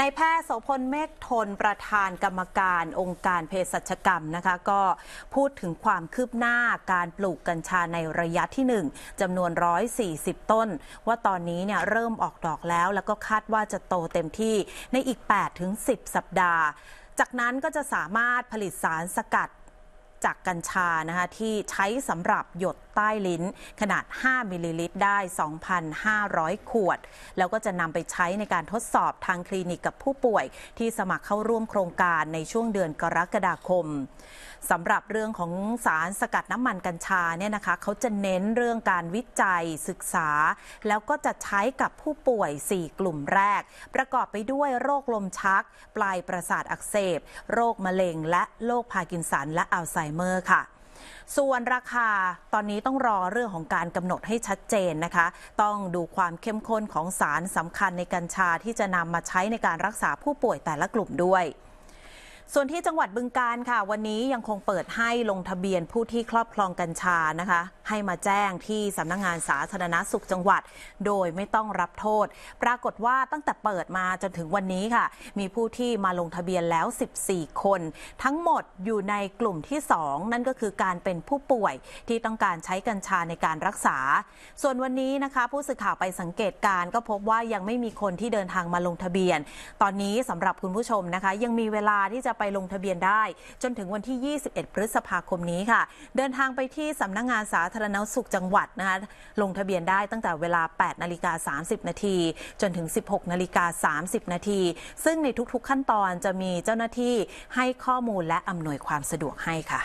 นายแพทย์โสพลเมฆทนประธานกรรมการองค์การเภสัชกรรมนะคะ ก็พูดถึงความคืบหน้าการปลูกกัญชาในระยะที่ 1 จำนวน 140 ต้น ว่าตอนนี้เนี่ยเริ่มออกดอกแล้ว แล้วก็คาดว่าจะโตเต็มที่ในอีก 8-10 สัปดาห์ จากนั้นก็จะสามารถผลิตสารสกัดจากกัญชานะคะ ที่ใช้สำหรับหยดใต้ลิ้นขนาด 5 มิลลิลิตรได้ 2,500 ขวด แล้วก็จะนำไปใช้ในการทดสอบทางคลินิกกับผู้ป่วย ที่สมัครเข้าร่วมโครงการในช่วงเดือนกรกฎาคม สำหรับเรื่องของสารสกัดน้ำมันกัญชาเนี่ยนะคะ เขาจะเน้นเรื่องการวิจัยศึกษา แล้วก็จะใช้กับผู้ป่วย 4 กลุ่มแรก ประกอบไปด้วยโรคลมชัก ปลายประสาทอักเสบ โรคมะเร็ง และโรคพาร์กินสันและอัลไซเมอร์ค่ะส่วนราคาตอนนี้ต้องรอเรื่องของการกำหนดให้ชัดเจนนะคะ ต้องดูความเข้มข้นของสารสำคัญในกัญชาที่จะนำมาใช้ในการรักษาผู้ป่วยแต่ละกลุ่มด้วย ส่วนที่จังหวัดบึงการค่ะ วันนี้ยังคงเปิดให้ลงทะเบียนผู้ที่ครอบครองกัญชานะคะให้มาแจ้งที่สำนักงงานสาธารณสุขจังหวัด โดยไม่ต้องรับโทษ ปรากฏว่าตั้งแต่เปิดมาจนถึงวันนี้ค่ะ มีผู้ที่มาลงทะเบียนแล้ว 14 คน ทั้งหมดอยู่ในกลุ่มที่ 2 นั่นก็คือการเป็นผู้ป่วยที่ต้องการใช้กัญชาในการรักษา ส่วนวันนี้นะคะ ผู้สื่อข่าวไปสังเกตการก็พบว่ายังไม่มีคนที่เดินทางมาลงทะเบียน ตอนนี้สำหรับคุณผู้ชมนะคะยังมีเวลาที่จะไปลงทะเบียนได้ จนถึงวันที่ 21 พฤษภาคมนี้ค่ะ เดินทางไปที่สำนักงงานสาธารารณสุขจังหวัดนะคะลงทะเบียนได้ตั้งแต่เวลา 8 นาฬิกา 30 นาที จนถึง 16 นาฬิกา 30 นาที ซึ่งในทุกๆขั้นตอนจะมีเจ้าหน้าที่ให้ข้อมูลและอำนวยความสะดวกให้ค่ะ